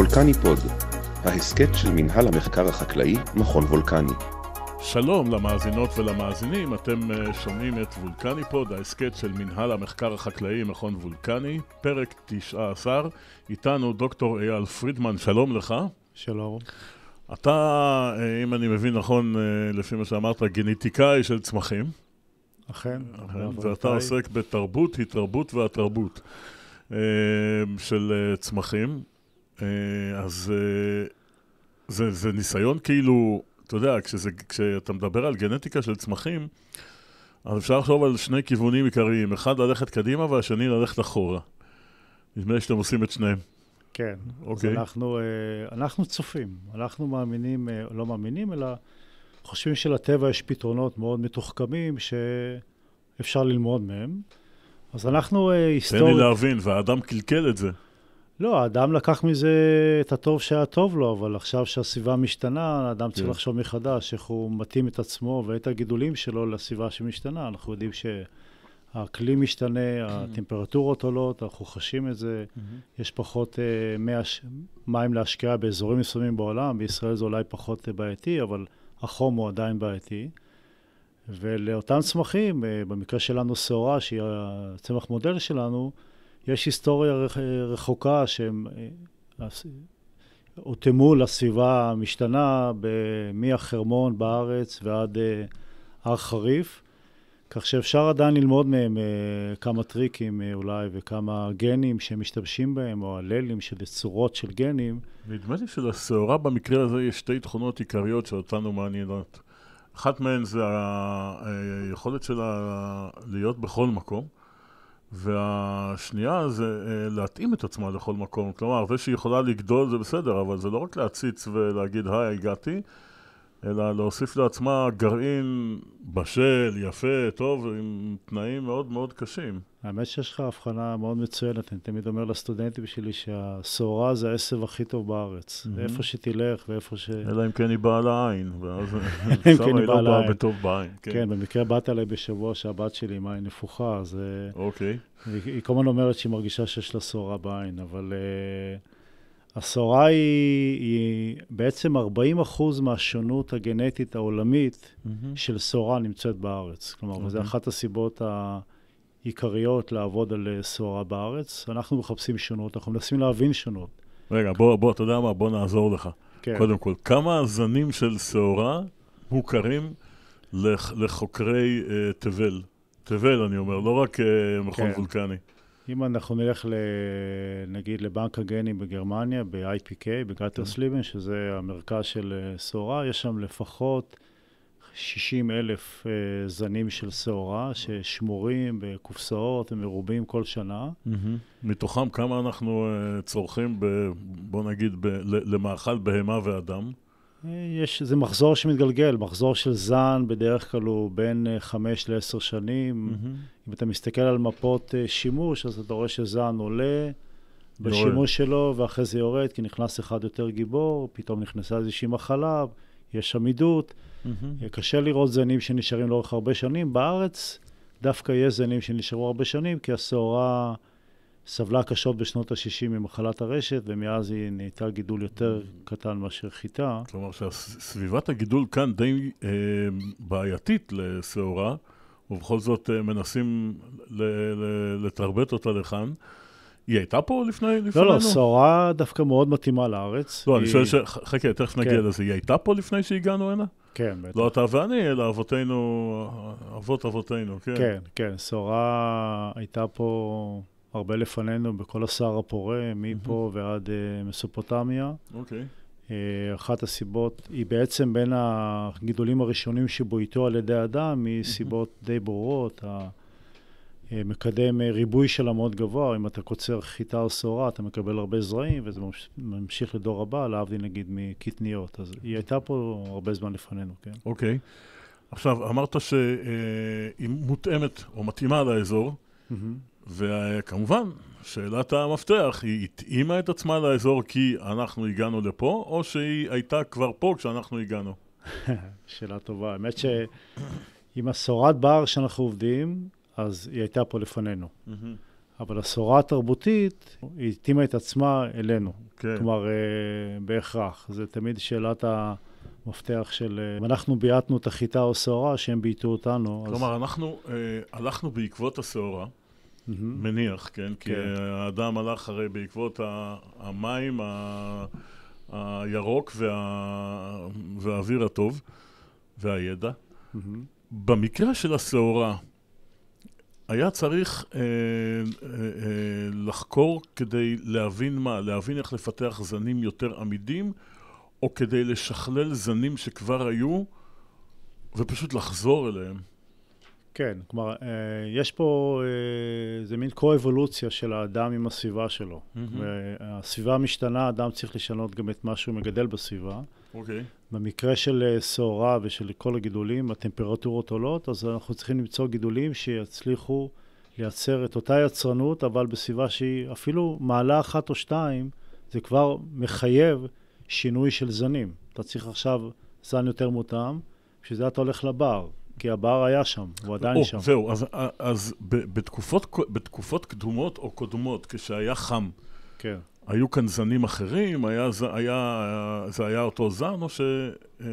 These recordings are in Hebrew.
וולקני פוד, ההסכת של מנהל המחקר החקלאי, מכון וולקני. שלום למאזינות ולמאזינים, אתם אה, שומעים את וולקני פוד, ההסכת של מנהל המחקר החקלאי, מכון וולקני, פרק 19, איתנו דוקטור אייל פרידמן, שלום לך. שלום. אתה, אה, אם אני מבין נכון, אה, לפי מה שאמרת, גנטיקאי של צמחים. אכן. אכן, ואתה עוסק בתרבות, התרבות והתרבות של צמחים. אה, אז אה, זה, זה ניסיון כאילו, אתה יודע, כשזה, כשאתה מדבר על גנטיקה של צמחים, אז אפשר לחשוב על שני כיוונים עיקריים, אחד ללכת קדימה והשני ללכת אחורה. נדמה לי שאתם עושים את שניהם. כן. Okay. אז אוקיי. אנחנו, אה, אנחנו צופים, אנחנו מאמינים, לא מאמינים, אלא חושבים שלטבע יש פתרונות מאוד מתוחכמים שאפשר ללמוד מהם. אז אנחנו היסטורית... תן לי להבין, והאדם קלקל את זה. לא, האדם לקח מזה את הטוב שהיה טוב לו, אבל עכשיו שהסביבה משתנה, האדם צריך כן. לחשוב מחדש איך הוא מתאים את עצמו ואת הגידולים שלו לסביבה שמשתנה. אנחנו יודעים שהאקלים משתנה, כן. הטמפרטורות עולות, אנחנו חשים את זה. Mm-hmm. יש פחות uh, אה, מאש... מים להשקעה באזורים מסוימים בעולם, בישראל זה אולי פחות אה, בעייתי, אבל החום הוא עדיין בעייתי. ולאותם צמחים, אה, במקרה שלנו שעורה, שהיא הצמח מודל שלנו, יש היסטוריה רחוקה שהם אה, הותאמו לסביבה המשתנה מהחרמון בארץ ועד אה, הר חריף, כך שאפשר עדיין ללמוד מהם אה, כמה טריקים אולי וכמה גנים שהם משתמשים בהם, או הללים של צורות של גנים. נדמה לי שלשעורה במקרה הזה יש שתי תכונות עיקריות שאותנו מעניינות. אחת מהן זה היכולת שלה להיות בכל מקום. והשנייה זה אה, להתאים את עצמה לכל מקום. כלומר, זה שהיא יכולה לגדול זה בסדר, אבל זה לא רק להציץ ולהגיד, היי, הגעתי. אלא להוסיף לעצמה גרעין בשל, יפה, טוב, עם תנאים מאוד מאוד קשים. האמת שיש לך הבחנה מאוד מצוינת, אני תמיד אומר לסטודנטים שלי שהשעורה זה העשב הכי טוב בארץ. Mm-hmm. ואיפה שתלך ואיפה ש... אלא אם כן היא באה לעין, ואז שם כן היא לא באה בטוב בעין. כן. כן, במקרה באת אליי בשבוע שהבת שלי עם עין נפוחה, אז... אה, אוקיי. Okay. היא, כל הזמן אומרת שהיא מרגישה שיש לה שעורה בעין, אבל... אה, הסורה היא, היא בעצם 40 אחוז מהשונות הגנטית העולמית mm-hmm. של סורה נמצאת בארץ. כלומר, mm-hmm. זו אוקיי. אחת הסיבות העיקריות לעבוד על אה, סורה בארץ. אנחנו מחפשים שונות, אנחנו מנסים להבין שונות. רגע, בוא, בוא, אתה יודע מה? בוא נעזור לך. כן. קודם כל, כמה זנים של שעורה מוכרים לח, לחוקרי uh, תבל? תבל, אני אומר, לא רק uh, מכון כן. וולקני. אם אנחנו נלך ל, נגיד לבנק הגנים בגרמניה, ב-IPK, בגטרסליבן, כן. שזה המרכז של סורה, אה, יש שם לפחות 60 אלף uh, זנים של שעורה ששמורים בקופסאות ומרובים כל שנה. Mm-hmm. מתוכם כמה אנחנו uh, צורכים, ב, בוא נגיד, ב, למאכל בהמה ואדם? יש, איזה מחזור שמתגלגל, מחזור של זן בדרך כלל הוא בין אה, חמש לעשר שנים. Mm-hmm. אם אתה מסתכל על מפות אה, שימוש, אז אתה רואה שזן עולה בשימוש שלו, ואחרי זה יורד, כי נכנס אחד יותר גיבור, פתאום נכנסה איזושהי מחלה, יש עמידות. Mm-hmm. קשה לראות זנים שנשארים לאורך הרבה שנים. בארץ דווקא יש זנים שנשארו הרבה שנים, כי השעורה... סבלה קשות בשנות ה-60 ממחלת הרשת, ומאז היא נהייתה גידול יותר קטן מאשר חיטה. כלומר שסביבת הגידול כאן די אה, בעייתית לשעורה, ובכל זאת אה, מנסים לתרבט אותה לכאן. היא הייתה פה לפני, לפנינו? לא, לא, שעורה דווקא מאוד מתאימה לארץ. לא, היא... אני שואל, ש... חכה, תכף נגיע כן. לזה. היא הייתה פה לפני שהגענו הנה? כן, בטח. לא אתה ואני, אלא אבותינו, אבות אבותינו, כן. כן, כן, שעורה הייתה פה... הרבה לפנינו בכל הסהר הפורה, מפה mm-hmm. ועד uh, מסופוטמיה. אוקיי. Okay. אה, uh, אחת הסיבות היא בעצם בין הגידולים הראשונים שבועטו על ידי אדם, מסיבות mm-hmm. די ברורות. ה... אה, מקדם ריבוי שלה מאוד גבוה, אם אתה קוצר חיטה או שעורה, אתה מקבל הרבה זרעים, וזה ממשיך לדור הבא, להבדיל נגיד מקטניות. אז היא הייתה פה הרבה זמן לפנינו, כן? אוקיי. Okay. עכשיו, אמרת שהיא מותאמת או מתאימה לאזור. Mm-hmm. וכמובן, שאלת המפתח, היא התאימה את עצמה לאזור כי אנחנו הגענו לפה, או שהיא הייתה כבר פה כשאנחנו הגענו? שאלה טובה. האמת שעם הסורת בר שאנחנו עובדים, אז היא הייתה פה לפנינו. אבל הסורה התרבותית, היא התאימה את עצמה אלינו. כן. כלומר, אה, בהכרח. זה תמיד שאלת ה... מפתח של... אה, אנחנו בייתנו את החיטה או שעורה, שהם בייתו אותנו. כלומר, אז... אנחנו אה, הלכנו בעקבות השעורה, Mm-hmm. מניח, כן? כן? כי האדם הלך הרי בעקבות המים, ה... הירוק וה... והאוויר הטוב והידע. Mm-hmm. במקרה של השעורה, היה צריך אה, אה, אה, לחקור כדי להבין מה, להבין איך לפתח זנים יותר עמידים, או כדי לשכלל זנים שכבר היו, ופשוט לחזור אליהם. כן, כלומר, אה, יש פה איזה אה, מין קו-אבולוציה של האדם עם הסביבה שלו. Mm-hmm. הסביבה משתנה, האדם צריך לשנות גם את מה שהוא מגדל בסביבה. אוקיי. Okay. במקרה של אה, שעורה ושל כל הגידולים, הטמפרטורות עולות, אז אנחנו צריכים למצוא גידולים שיצליחו לייצר את אותה יצרנות, אבל בסביבה שהיא אפילו מעלה אחת או שתיים, זה כבר מחייב שינוי של זנים. אתה צריך עכשיו זן יותר מותאם, בשביל זה אתה הולך לבר. כי הבר היה שם, הוא עדיין או, שם. זהו, אז, אז ב, בתקופות, בתקופות קדומות או קודמות, כשהיה חם, כן. היו כאן זנים אחרים? היה, זה, היה, זה היה אותו זן, או ש... אה,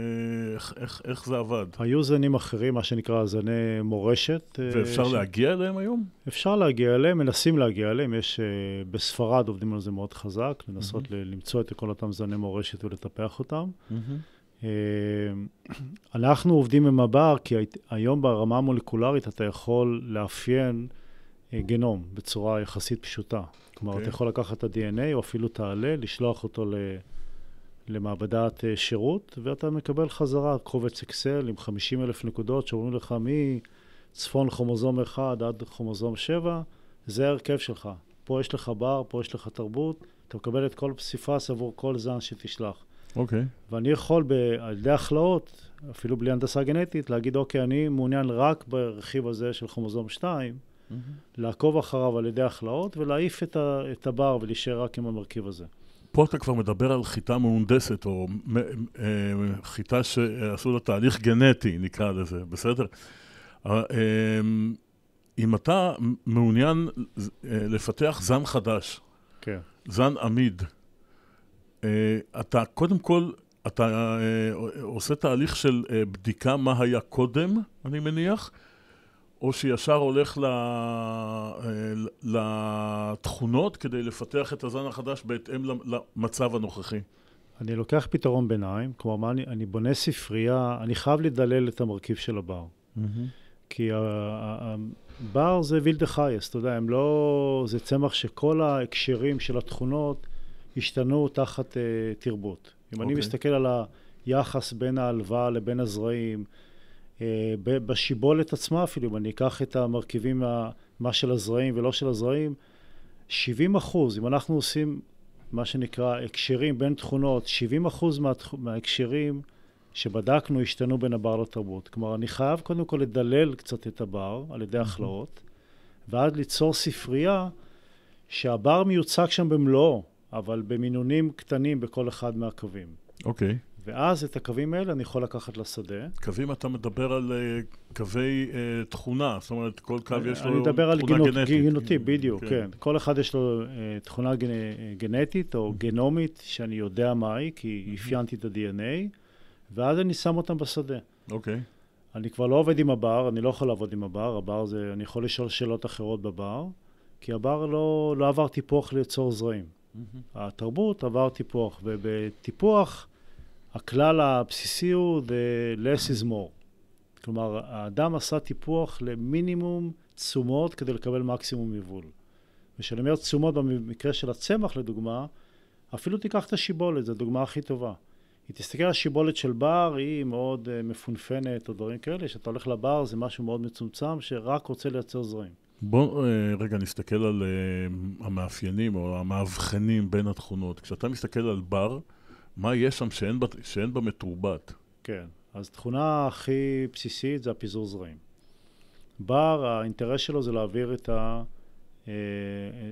איך, איך, איך זה עבד? היו זנים אחרים, מה שנקרא זני מורשת. אה, ואפשר ש... להגיע אליהם היום? אפשר להגיע אליהם, מנסים להגיע אליהם. יש, אה, בספרד עובדים על זה מאוד חזק, לנסות mm-hmm. למצוא את כל אותם זני מורשת ולטפח אותם. Mm-hmm. אה, אנחנו עובדים עם הבר, כי היום ברמה המולקולרית אתה יכול לאפיין אה, גנום בצורה יחסית פשוטה. כלומר, okay. אוקיי. אתה יכול לקחת את ה-DNA או אפילו את העלה, לשלוח אותו למעבדת אה, שירות, ואתה מקבל חזרה קובץ אקסל עם 50 אלף נקודות שאומרים לך מצפון כרומוזום 1 עד כרומוזום 7, זה ההרכב שלך. פה יש לך בר, פה יש לך תרבות, אתה מקבל את כל פסיפס עבור כל זן שתשלח. אוקיי. Okay. ואני יכול, ב- על ידי הכלאות, אפילו בלי הנדסה גנטית, להגיד, אוקיי, אני מעוניין רק ברכיב הזה של כרומוזום 2, mm-hmm. לעקוב אחריו על ידי הכלאות ולהעיף את, ה, את הבר ולהישאר רק עם המרכיב הזה. פה אתה כבר מדבר על חיטה מהונדסת, או אה, חיטה שעשו לה תהליך גנטי, נקרא לזה, בסדר? אה, אמ, אם אתה מעוניין אה, לפתח זן חדש, כן. זן עמיד, אה, אתה קודם כל, אתה אה, עושה תהליך של אה, בדיקה מה היה קודם, אני מניח, או שישר הולך ל... לתכונות כדי לפתח את הזן החדש בהתאם למצב הנוכחי. אני לוקח פתרון ביניים, כלומר, אני, אני בונה ספרייה, אני חייב לדלל את המרכיב של הבר. Mm-hmm. כי הבר זה וילדה חייס, אתה יודע, הם לא... זה צמח שכל ההקשרים של התכונות... השתנו תחת uh, תרבות. אם okay. אני אוקיי. מסתכל על היחס בין ההלוואה לבין הזרעים, uh, בשיבולת עצמה אפילו, אם אני אקח את המרכיבים, מה של הזרעים ולא של הזרעים, 70 אחוז, אם אנחנו עושים מה שנקרא הקשרים בין תכונות, 70 אחוז מה- מההקשרים שבדקנו השתנו בין הבר לתרבות. כלומר, אני חייב קודם כל לדלל קצת את הבר על ידי mm-hmm. הכלאות, ועד ליצור ספרייה שהבר מיוצג שם במלואו. אבל במינונים קטנים בכל אחד מהקווים. אוקיי. Okay. ואז את הקווים האלה אני יכול לקחת לשדה. קווים, אתה מדבר על uh, קווי uh, תכונה, זאת אומרת, כל קו יש לו תכונה גנטית. אני מדבר על גנות, גינותי, כן, בדיוק, okay. כן. כן. כל אחד יש לו uh, תכונה גנ... גנטית או mm-hmm. גנומית, שאני יודע מהי, כי mm-hmm. אפיינתי את ה-DNA, ואז אני שם אותם בשדה. אוקיי. Okay. אני כבר לא עובד עם הבר, אני לא יכול לעבוד עם הבר, הבר זה, אני יכול לשאול שאלות אחרות בבר, כי הבר לא, לא עבר טיפוח ליצור זרעים. mm-hmm. התרבות עבר טיפוח, ובטיפוח הכלל הבסיסי הוא the less is more. כלומר, האדם עשה טיפוח למינימום תשומות כדי לקבל מקסימום יבול. וכשאני אומר תשומות במקרה של הצמח לדוגמה, אפילו תיקח את השיבולת, זו הדוגמה הכי טובה. היא תסתכל על השיבולת של בר, היא מאוד אה, מפונפנת או דברים כאלה, כשאתה הולך לבר זה משהו מאוד מצומצם שרק רוצה לייצר זרעים. בואו אה, רגע נסתכל על אה, המאפיינים או המאבחנים בין התכונות. כשאתה מסתכל על בר, מה יש שם שאין שאין בה מתורבת? כן, אז תכונה הכי בסיסית זה הפיזור זרעים. בר, האינטרס שלו זה להעביר את, ה, אה,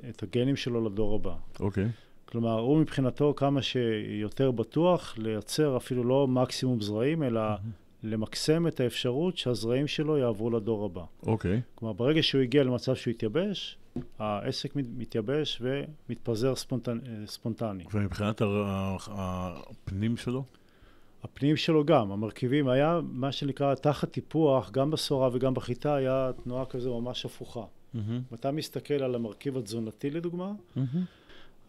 את הגנים שלו לדור הבא. אוקיי. כלומר, הוא מבחינתו כמה שיותר בטוח לייצר אפילו לא מקסימום זרעים, אלא... Mm-hmm. למקסם את האפשרות שהזרעים שלו יעברו לדור הבא. אוקיי. Okay. כלומר, ברגע שהוא הגיע למצב שהוא התייבש, העסק מתייבש ומתפזר ספונטנ... אה, ספונטני. ומבחינת הר... הפנים שלו? הפנים שלו גם, המרכיבים, היה מה שנקרא תחת טיפוח, גם בסורה וגם בחיטה היה תנועה כזו ממש הפוכה. Mm-hmm. ואתה מסתכל על המרכיב התזונתי לדוגמה, mm-hmm.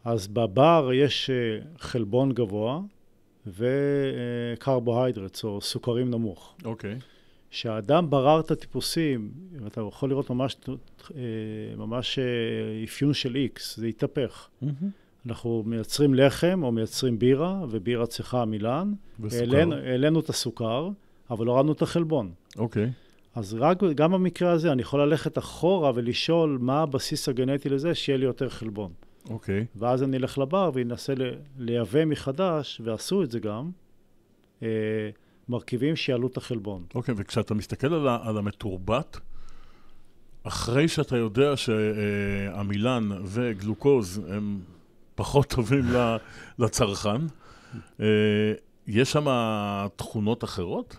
אז בבר יש אה, חלבון גבוה, וקרבוהיידרטס, או סוכרים נמוך. אוקיי. Okay. כשהאדם ברר את הטיפוסים, אתה יכול לראות ממש, אה, ממש אה, אפיון של איקס, זה התהפך. Mm-hmm. אנחנו מייצרים לחם או מייצרים בירה, ובירה צריכה עמילן. וסוכר. העלינו את הסוכר, אבל הורדנו את החלבון. אוקיי. Okay. אז רק, גם במקרה הזה אני יכול ללכת אחורה ולשאול מה הבסיס הגנטי לזה שיהיה לי יותר חלבון. אוקיי. Okay. ואז אני אלך לבר ואנסה לייבא מחדש, ועשו את זה גם, אה, מרכיבים שיעלו את החלבון. אוקיי, okay, וכשאתה מסתכל על, על המתורבת, אחרי שאתה יודע שעמילן אה, וגלוקוז הם פחות טובים לצרכן, אה, יש שם תכונות אחרות?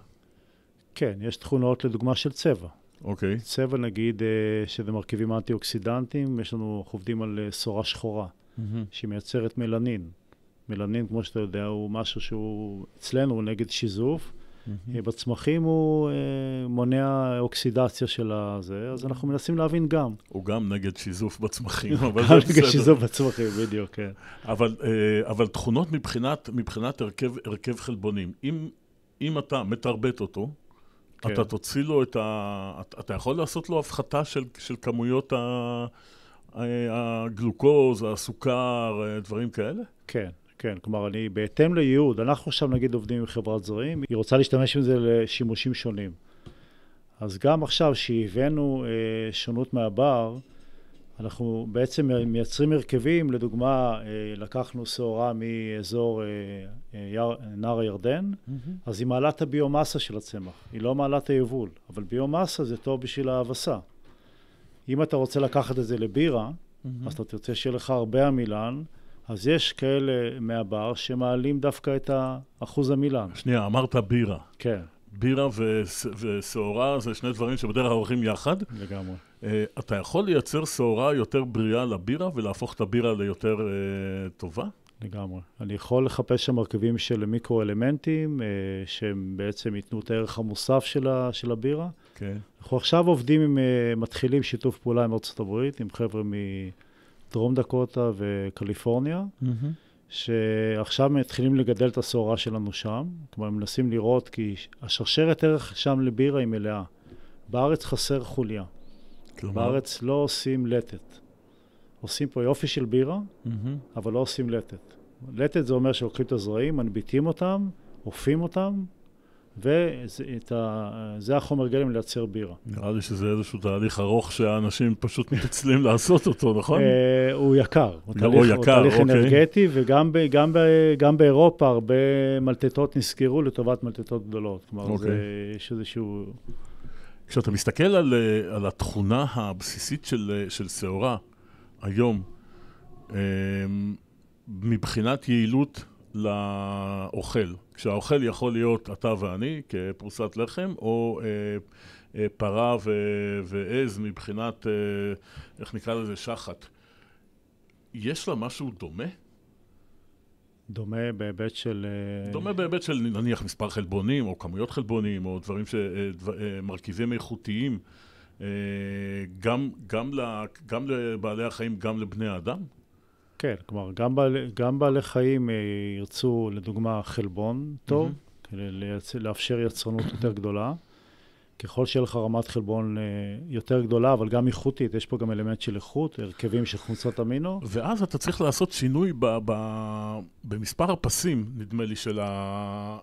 כן, יש תכונות לדוגמה של צבע. אוקיי. Okay. צבע נגיד, אה, שזה מרכיבים אנטי אוקסידנטיים יש לנו, אנחנו עובדים על אה, סורה שחורה, mm-hmm. שמייצרת מלנין. מלנין, כמו שאתה יודע, הוא משהו שהוא אצלנו, הוא נגד שיזוף. Mm-hmm. בצמחים הוא אה, מונע אוקסידציה של הזה, אז אנחנו מנסים להבין גם. הוא גם נגד שיזוף בצמחים, אבל זה בסדר. גם נגד שיזוף בצמחים, בדיוק, כן. אבל, אה, אבל תכונות מבחינת, מבחינת הרכב, הרכב חלבונים, אם, אם אתה מתרבט אותו, כן. אתה תוציא לו את ה... אתה יכול לעשות לו הפחתה של, של כמויות ה... הגלוקוז, הסוכר, דברים כאלה? כן. כן, כלומר, אני בהתאם לייעוד, אנחנו עכשיו נגיד עובדים עם חברת זרים, היא רוצה להשתמש עם זה לשימושים שונים. אז גם עכשיו שהבאנו אה, שונות מהבר, אנחנו בעצם מייצרים הרכבים, לדוגמה, אה, לקחנו שעורה מאזור אה, אה, נהר הירדן, mm-hmm. אז היא מעלה את הביומאסה של הצמח, היא לא מעלה את היבול, אבל ביומאסה זה טוב בשביל ההבסה. אם אתה רוצה לקחת את זה לבירה, mm-hmm. אז אתה תרצה שיהיה לך הרבה עמילן, אז יש כאלה מהבר שמעלים דווקא את אחוז המילן. שנייה, אמרת בירה. כן. בירה ושעורה זה שני דברים שבדרך כלל הולכים יחד. לגמרי. Uh, אתה יכול לייצר שעורה יותר בריאה לבירה ולהפוך את הבירה ליותר uh, טובה? לגמרי. אני יכול לחפש שם מרכיבים של מיקרו-אלמנטים, uh, שהם בעצם ייתנו את הערך המוסף של, ה, של הבירה. כן. Okay. אנחנו עכשיו עובדים עם, uh, מתחילים שיתוף פעולה עם ארצות הברית, עם חבר'ה מדרום דקוטה וקליפורניה. Mm-hmm. שעכשיו מתחילים לגדל את הסעורה שלנו שם, כלומר מנסים לראות כי השרשרת ערך שם לבירה היא מלאה. בארץ חסר חוליה. כלומר? בארץ לא עושים לטת. עושים פה יופי של בירה, mm-hmm. אבל לא עושים לטת. לטת זה אומר שלוקחים את הזרעים, מנביטים אותם, עופים אותם, וזה החומר גלם לייצר בירה. נראה לי שזה איזשהו תהליך ארוך שהאנשים פשוט מתעצלים לעשות אותו, נכון? אה, הוא יקר. הוא יקר, לא, אוקיי. הוא תהליך אוקיי. אנרגטי, וגם באירופה הרבה מלטטות נסגרו לטובת מלטטות גדולות. כלומר, אוקיי. יש איזשהו... כשאתה מסתכל על, אה, התכונה הבסיסית של אה, שעורה היום, מבחינת יעילות לאוכל. כשהאוכל יכול להיות אתה ואני כפרוסת לחם, או אה, אה, פרה ו- ועז מבחינת, אה, איך נקרא לזה, שחת. יש לה משהו דומה? דומה בהיבט של... אה, דומה בהיבט של נניח מספר חלבונים, או כמויות חלבונים, או דברים ש... אה, דבר, אה, מרכיבים איכותיים, גם, גם, לה, גם לבעלי החיים, גם לבני האדם? כן, כלומר, גם, בעל, גם בעלי חיים אה, ירצו, לדוגמה, חלבון טוב, mm-hmm. כדי לייצ... לאפשר יצרנות יותר גדולה. ככל שיהיה לך רמת חלבון אה, יותר גדולה, אבל גם איכותית, יש פה גם אלמנט של איכות, הרכבים של חומצות אמינו. ואז אתה צריך לעשות שינוי ב, ב, במספר הפסים, נדמה לי, של, ה,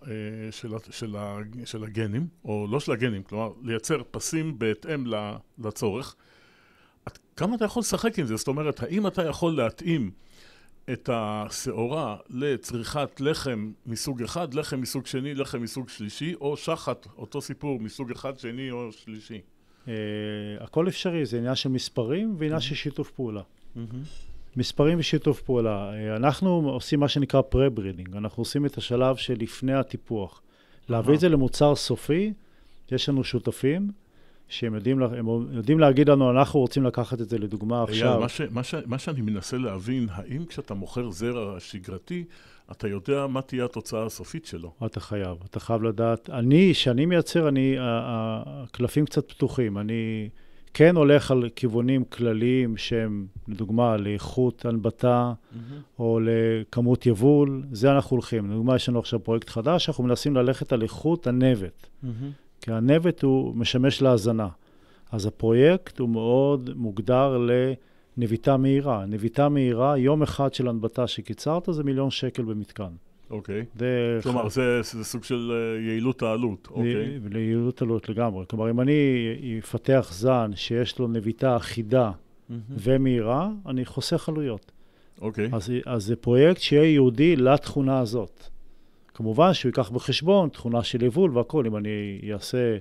אה, של, ה, של, ה, של הגנים, או לא של הגנים, כלומר, לייצר פסים בהתאם לצורך. את, כמה אתה יכול לשחק עם זה? זאת אומרת, האם אתה יכול להתאים את השעורה לצריכת לחם מסוג אחד, לחם מסוג שני, לחם מסוג שלישי, או שחת, אותו סיפור, מסוג אחד, שני או שלישי? Uh, הכל אפשרי, זה עניין של מספרים ועניין mm-hmm. של שיתוף פעולה. Mm-hmm. מספרים ושיתוף פעולה. Uh, אנחנו עושים מה שנקרא pre-breeding, אנחנו עושים את השלב שלפני הטיפוח. להביא את זה למוצר סופי, יש לנו שותפים. שהם יודעים, הם יודעים להגיד לנו, אנחנו רוצים לקחת את זה לדוגמה עכשיו. אייל, מה, ש, מה, ש, מה שאני מנסה להבין, האם כשאתה מוכר זרע שגרתי, אתה יודע מה תהיה התוצאה הסופית שלו? אתה חייב, אתה חייב לדעת. אני, שאני מייצר, אני, הקלפים קצת פתוחים. אני כן הולך על כיוונים כלליים שהם, לדוגמה, לאיכות הנבטה mm-hmm. או לכמות יבול, זה אנחנו הולכים. לדוגמה, יש לנו עכשיו פרויקט חדש, אנחנו מנסים ללכת על איכות הנבט. Mm-hmm. כי הנבט הוא משמש להזנה. אז הפרויקט הוא מאוד מוגדר לנביטה מהירה. נביטה מהירה, יום אחד של הנבטה שקיצרת זה מיליון שקל במתקן. אוקיי. Okay. כלומר, זה, זה סוג של אה, יעילות העלות, אוקיי. יעילות העלות לגמרי. כלומר, אם אני אפתח זן שיש לו נביטה אחידה mm-hmm. ומהירה, אני חוסך עלויות. אוקיי. אז, אז זה פרויקט שיהיה ייעודי לתכונה הזאת. כמובן שהוא ייקח בחשבון תכונה של יבול והכול. אם אני אעשה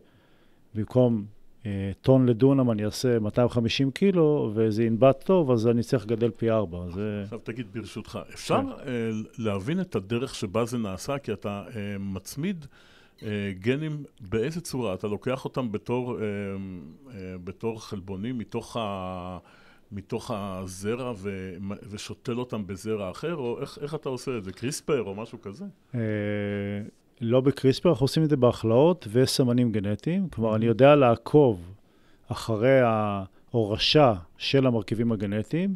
במקום אה, טון לדונם, אני אעשה 250 קילו, וזה ינבט טוב, אז אני צריך לגדל פי ארבע. זה... אה, עכשיו תגיד, ברשותך, כן. אפשר כן. אה, להבין את הדרך שבה זה נעשה? כי אתה אה, מצמיד... אה, גנים, באיזה צורה? אתה לוקח אותם בתור, אה, בתור חלבונים מתוך ה... מתוך הזרע ו... ושותל אותם בזרע אחר, או איך, איך אתה עושה את זה? קריספר או משהו כזה? אה, לא בקריספר, אנחנו עושים את זה בהכלאות וסמנים גנטיים. כלומר, אני יודע לעקוב אחרי ההורשה של המרכיבים הגנטיים,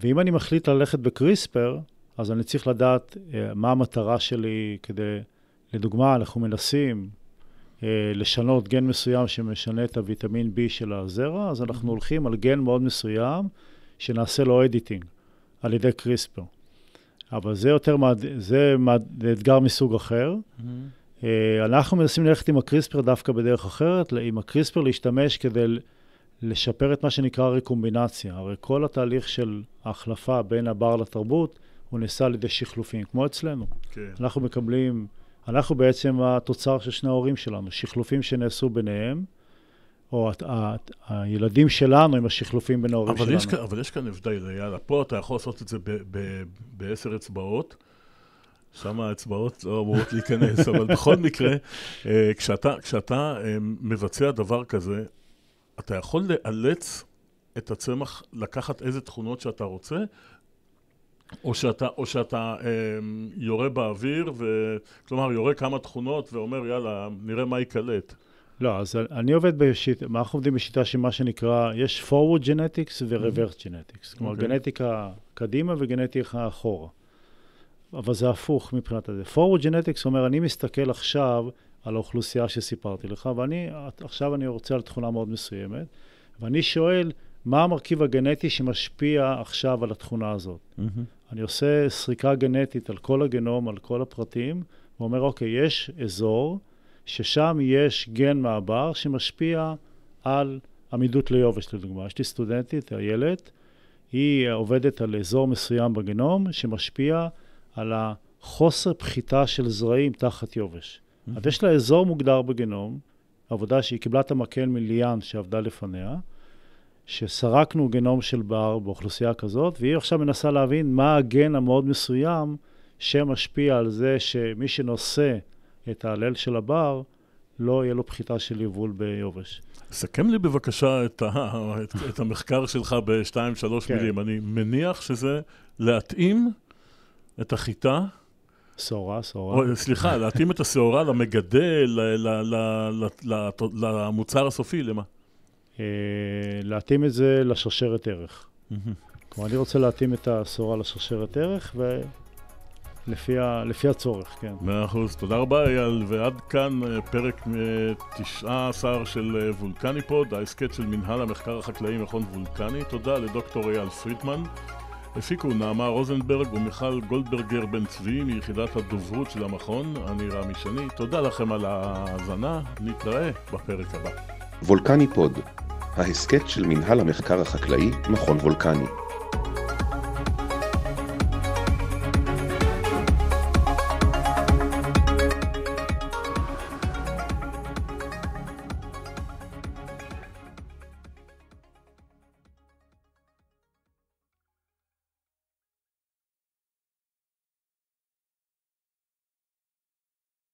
ואם אני מחליט ללכת בקריספר, אז אני צריך לדעת אה, מה המטרה שלי כדי, לדוגמה, אנחנו מנסים אה, לשנות גן מסוים שמשנה את הוויטמין B של הזרע, אז אנחנו mm-hmm. הולכים על גן מאוד מסוים שנעשה לו אדיטינג על ידי קריספר. אבל זה יותר, מעד, זה מעד, אתגר מסוג אחר. Mm-hmm. אה, אנחנו מנסים ללכת עם הקריספר דווקא בדרך אחרת, עם הקריספר להשתמש כדי לשפר את מה שנקרא רקומבינציה. הרי כל התהליך של ההחלפה בין הבר לתרבות, הוא נעשה על ידי שחלופים, כמו אצלנו. כן. Okay. אנחנו מקבלים... אנחנו בעצם התוצר של שני ההורים שלנו, שחלופים שנעשו ביניהם, או ה- ה- ה- הילדים שלנו עם השחלופים בין ההורים אבל שלנו. יש, כאן, אבל יש כאן הבדל, יאללה, פה אתה יכול לעשות את זה בעשר אצבעות. שם האצבעות לא אמורות להיכנס, אבל בכל מקרה, אה, כשאתה, כשאתה אה, מבצע דבר כזה, אתה יכול לאלץ את הצמח לקחת איזה תכונות שאתה רוצה, או שאתה, או שאתה אה, יורה באוויר, ו... כלומר יורה כמה תכונות ואומר יאללה, נראה מה ייקלט. לא, אז אני עובד בשיטה, אנחנו עובדים בשיטה שמה שנקרא, יש forward genetics ו-reverse mm-hmm. genetics. Okay. כלומר, אוקיי. גנטיקה קדימה וגנטיקה אחורה. אבל זה הפוך מבחינת הזה. forward genetics אומר, אני מסתכל עכשיו על האוכלוסייה שסיפרתי לך, ואני, עכשיו אני רוצה על תכונה מאוד מסוימת, ואני שואל, מה המרכיב הגנטי שמשפיע עכשיו על התכונה הזאת? Mm-hmm. אני עושה סריקה גנטית על כל הגנום, על כל הפרטים, ואומר, אוקיי, יש אזור ששם יש גן מעבר שמשפיע על עמידות ליובש, לדוגמה. יש לי סטודנטית, איילת, היא עובדת על אזור מסוים בגנום שמשפיע על החוסר פחיתה של זרעים תחת יובש. Mm-hmm. אז יש לה אזור מוגדר בגנום, עבודה שהיא קיבלה את המקל מליאן שעבדה לפניה, שסרקנו גנום של בר באוכלוסייה כזאת, והיא עכשיו מנסה להבין מה הגן המאוד מסוים שמשפיע על זה שמי שנושא את ההלל של הבר, לא יהיה לו פחיתה של יבול ביובש. סכם לי בבקשה את, ה, את, את המחקר שלך בשתיים, שלוש כן. מילים. אני מניח שזה להתאים את החיטה שעורה, שעורה. סליחה, להתאים את השעורה למגדל, ל, ל, ל, ל, ל, ל, למוצר הסופי, למה? אה, להתאים את זה לשרשרת ערך. כלומר, אני רוצה להתאים את הסורה לשרשרת ערך, ו... לפי, ה, לפי הצורך, כן. מאה אחוז, תודה רבה אייל, ועד כאן אה, פרק אה, תשעה עשר של אה, וולקני פוד, ההסכת של מנהל המחקר החקלאי מכון וולקני. תודה לדוקטור אייל פרידמן. הפיקו נעמה רוזנברג ומיכל גולדברגר בן צבי מיחידת הדוברות של המכון, אני רמי שני. תודה לכם על ההאזנה, נתראה בפרק הבא. וולקני פוד, ההסכת של מנהל המחקר החקלאי, מכון וולקני.